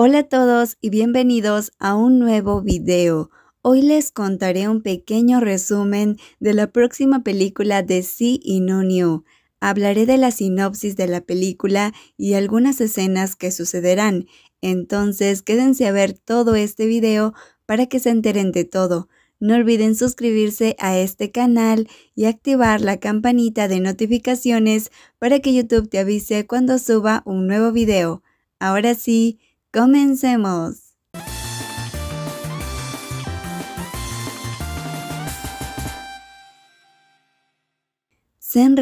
Hola a todos y bienvenidos a un nuevo video. Hoy les contaré un pequeño resumen de la próxima película de Si y No New. Hablaré de la sinopsis de la película y algunas escenas que sucederán. Entonces quédense a ver todo este video para que se enteren de todo. No olviden suscribirse a este canal y activar la campanita de notificaciones para que YouTube te avise cuando suba un nuevo video. Ahora sí, Comencemos. san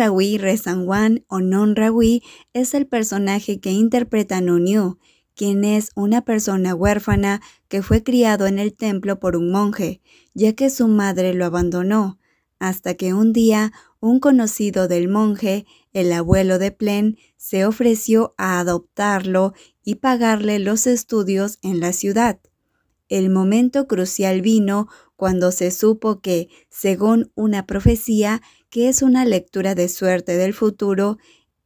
juan o non Rawí es el personaje que interpreta Non-Yu, quien es una persona huérfana que fue criado en el templo por un monje, ya que su madre lo abandonó, hasta que un día un conocido del monje el abuelo de Plen se ofreció a adoptarlo y pagarle los estudios en la ciudad. El momento crucial vino cuando se supo que, según una profecía, que es una lectura de suerte del futuro,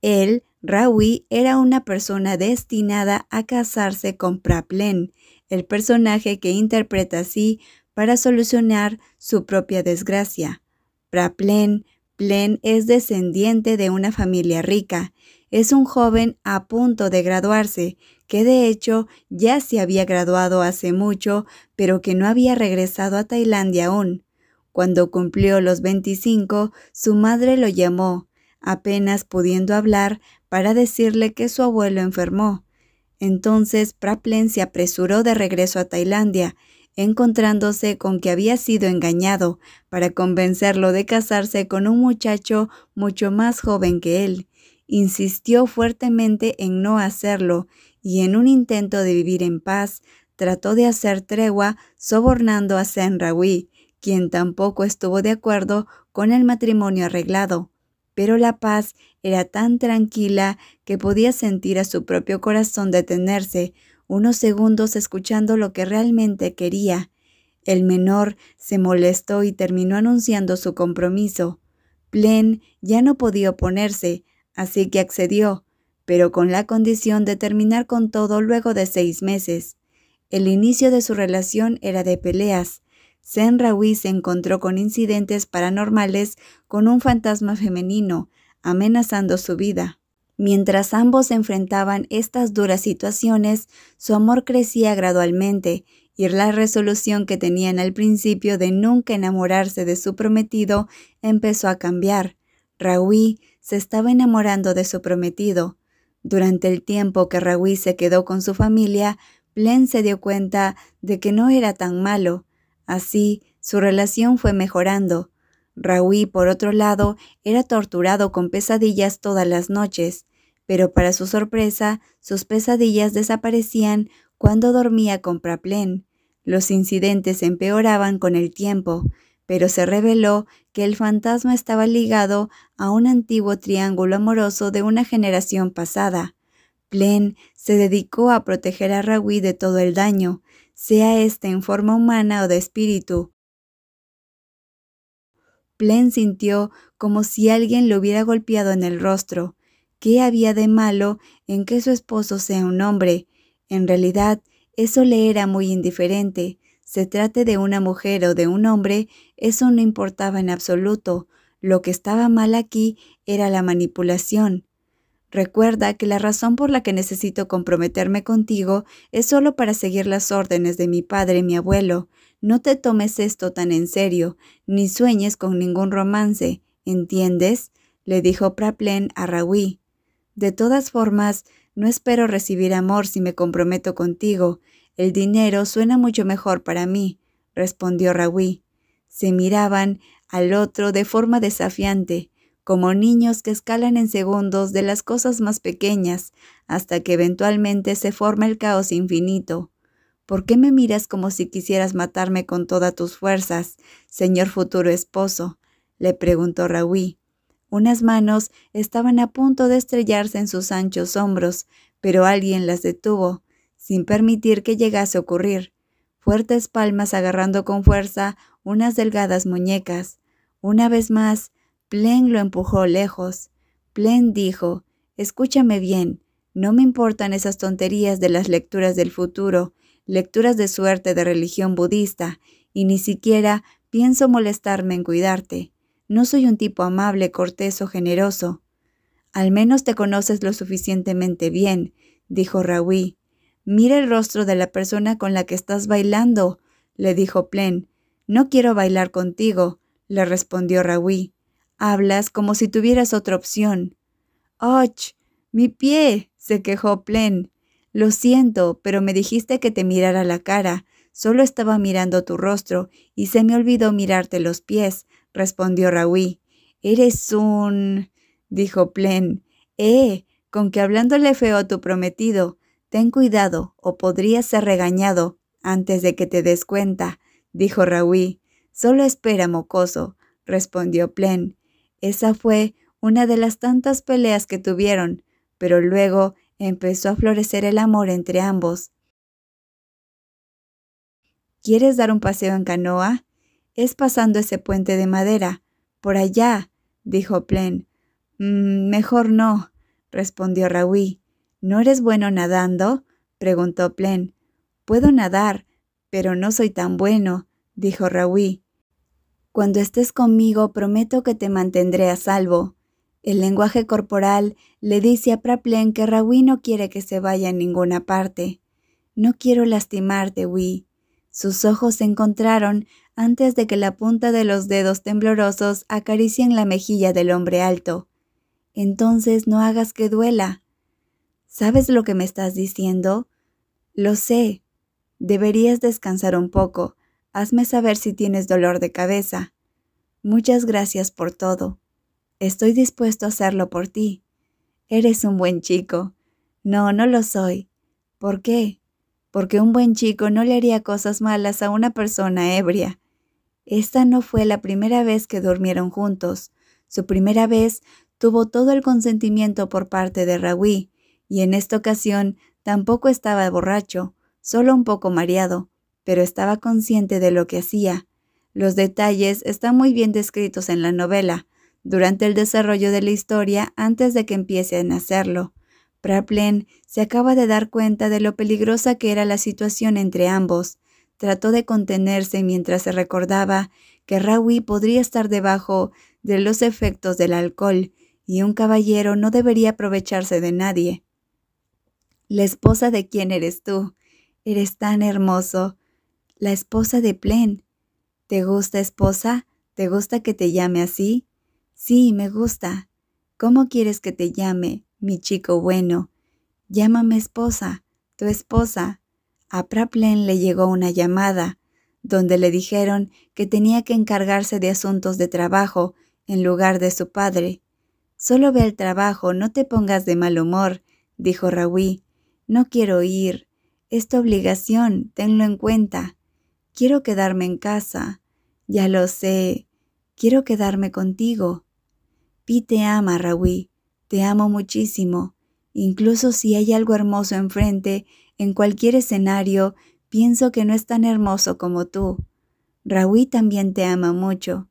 él, Rawi, era una persona destinada a casarse con Praplen, el personaje que interpreta así para solucionar su propia desgracia. Praplen Plen es descendiente de una familia rica. Es un joven a punto de graduarse, que de hecho ya se había graduado hace mucho, pero que no había regresado a Tailandia aún. Cuando cumplió los 25, su madre lo llamó, apenas pudiendo hablar, para decirle que su abuelo enfermó. Entonces Praplen se apresuró de regreso a Tailandia encontrándose con que había sido engañado para convencerlo de casarse con un muchacho mucho más joven que él. Insistió fuertemente en no hacerlo y en un intento de vivir en paz trató de hacer tregua sobornando a Senrawi, quien tampoco estuvo de acuerdo con el matrimonio arreglado. Pero la paz era tan tranquila que podía sentir a su propio corazón detenerse, unos segundos escuchando lo que realmente quería. El menor se molestó y terminó anunciando su compromiso. Plen ya no podía oponerse, así que accedió, pero con la condición de terminar con todo luego de seis meses. El inicio de su relación era de peleas. Rawi se encontró con incidentes paranormales con un fantasma femenino, amenazando su vida. Mientras ambos enfrentaban estas duras situaciones, su amor crecía gradualmente, y la resolución que tenían al principio de nunca enamorarse de su prometido empezó a cambiar. Raúl se estaba enamorando de su prometido. Durante el tiempo que Raúl se quedó con su familia, Plen se dio cuenta de que no era tan malo. Así, su relación fue mejorando. Raúl, por otro lado, era torturado con pesadillas todas las noches pero para su sorpresa, sus pesadillas desaparecían cuando dormía con Praplén. Los incidentes empeoraban con el tiempo, pero se reveló que el fantasma estaba ligado a un antiguo triángulo amoroso de una generación pasada. Plen se dedicó a proteger a Rawi de todo el daño, sea éste en forma humana o de espíritu. Plen sintió como si alguien lo hubiera golpeado en el rostro. ¿Qué había de malo en que su esposo sea un hombre? En realidad, eso le era muy indiferente. Se trate de una mujer o de un hombre, eso no importaba en absoluto. Lo que estaba mal aquí era la manipulación. Recuerda que la razón por la que necesito comprometerme contigo es solo para seguir las órdenes de mi padre y mi abuelo. No te tomes esto tan en serio, ni sueñes con ningún romance, ¿entiendes? le dijo Praplen a Rawi. De todas formas, no espero recibir amor si me comprometo contigo. El dinero suena mucho mejor para mí, respondió Rawi. Se miraban al otro de forma desafiante, como niños que escalan en segundos de las cosas más pequeñas, hasta que eventualmente se forma el caos infinito. ¿Por qué me miras como si quisieras matarme con todas tus fuerzas, señor futuro esposo? le preguntó Rawi. Unas manos estaban a punto de estrellarse en sus anchos hombros, pero alguien las detuvo, sin permitir que llegase a ocurrir. Fuertes palmas agarrando con fuerza unas delgadas muñecas. Una vez más, Plen lo empujó lejos. Plen dijo, Escúchame bien, no me importan esas tonterías de las lecturas del futuro, lecturas de suerte de religión budista, y ni siquiera pienso molestarme en cuidarte. No soy un tipo amable, cortés o generoso. Al menos te conoces lo suficientemente bien, dijo Rawi. Mira el rostro de la persona con la que estás bailando, le dijo Plen. No quiero bailar contigo, le respondió Rawi. Hablas como si tuvieras otra opción. ¡Och! Mi pie, se quejó Plen. Lo siento, pero me dijiste que te mirara la cara. Solo estaba mirando tu rostro y se me olvidó mirarte los pies, respondió Raúl. Eres un. dijo Plen. Eh, con que hablándole feo a tu prometido, ten cuidado o podrías ser regañado antes de que te des cuenta, dijo Raúl. Solo espera, mocoso, respondió Plen. Esa fue una de las tantas peleas que tuvieron, pero luego empezó a florecer el amor entre ambos. ¿Quieres dar un paseo en canoa? Es pasando ese puente de madera. Por allá, dijo Plen. Mm, mejor no, respondió Raúl. ¿No eres bueno nadando? preguntó Plen. Puedo nadar, pero no soy tan bueno, dijo Raúl. Cuando estés conmigo prometo que te mantendré a salvo. El lenguaje corporal le dice a Praplen que Rawi no quiere que se vaya a ninguna parte. No quiero lastimarte, Wi. Sus ojos se encontraron antes de que la punta de los dedos temblorosos acaricien la mejilla del hombre alto. Entonces no hagas que duela. ¿Sabes lo que me estás diciendo? Lo sé. Deberías descansar un poco. Hazme saber si tienes dolor de cabeza. Muchas gracias por todo. Estoy dispuesto a hacerlo por ti. Eres un buen chico. No, no lo soy. ¿Por qué? Porque un buen chico no le haría cosas malas a una persona ebria. Esta no fue la primera vez que durmieron juntos. Su primera vez tuvo todo el consentimiento por parte de Rawi, y en esta ocasión tampoco estaba borracho, solo un poco mareado, pero estaba consciente de lo que hacía. Los detalles están muy bien descritos en la novela, durante el desarrollo de la historia antes de que empiecen a hacerlo. Praplen se acaba de dar cuenta de lo peligrosa que era la situación entre ambos, trató de contenerse mientras se recordaba que Rawi podría estar debajo de los efectos del alcohol y un caballero no debería aprovecharse de nadie. La esposa de quién eres tú. Eres tan hermoso. La esposa de Plen. ¿Te gusta, esposa? ¿Te gusta que te llame así? Sí, me gusta. ¿Cómo quieres que te llame, mi chico bueno? Llámame esposa, tu esposa, a Praplen le llegó una llamada, donde le dijeron que tenía que encargarse de asuntos de trabajo en lugar de su padre. Solo ve el trabajo, no te pongas de mal humor, dijo Raúl. No quiero ir. Es tu obligación, tenlo en cuenta. Quiero quedarme en casa. Ya lo sé. Quiero quedarme contigo. Pi te ama, Raúl. Te amo muchísimo. Incluso si hay algo hermoso enfrente, en cualquier escenario, pienso que no es tan hermoso como tú. Raúl también te ama mucho.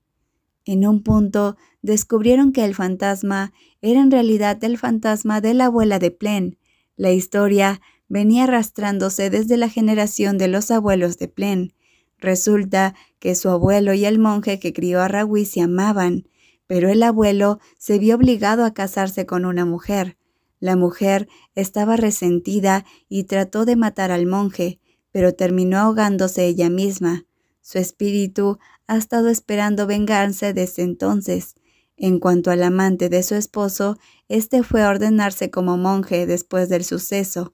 En un punto descubrieron que el fantasma era en realidad el fantasma de la abuela de Plen. La historia venía arrastrándose desde la generación de los abuelos de Plen. Resulta que su abuelo y el monje que crió a Raúl se amaban, pero el abuelo se vio obligado a casarse con una mujer, la mujer estaba resentida y trató de matar al monje, pero terminó ahogándose ella misma. Su espíritu ha estado esperando vengarse desde entonces. En cuanto al amante de su esposo, este fue a ordenarse como monje después del suceso.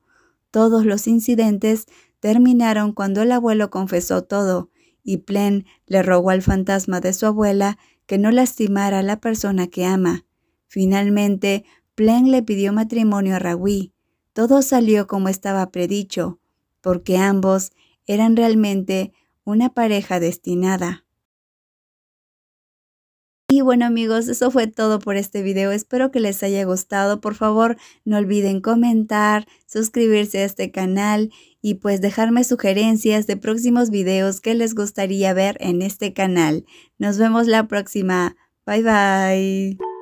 Todos los incidentes terminaron cuando el abuelo confesó todo, y Plen le rogó al fantasma de su abuela que no lastimara a la persona que ama. Finalmente Plen le pidió matrimonio a Rawi. Todo salió como estaba predicho, porque ambos eran realmente una pareja destinada. Y bueno amigos, eso fue todo por este video. Espero que les haya gustado. Por favor, no olviden comentar, suscribirse a este canal y pues dejarme sugerencias de próximos videos que les gustaría ver en este canal. Nos vemos la próxima. Bye bye.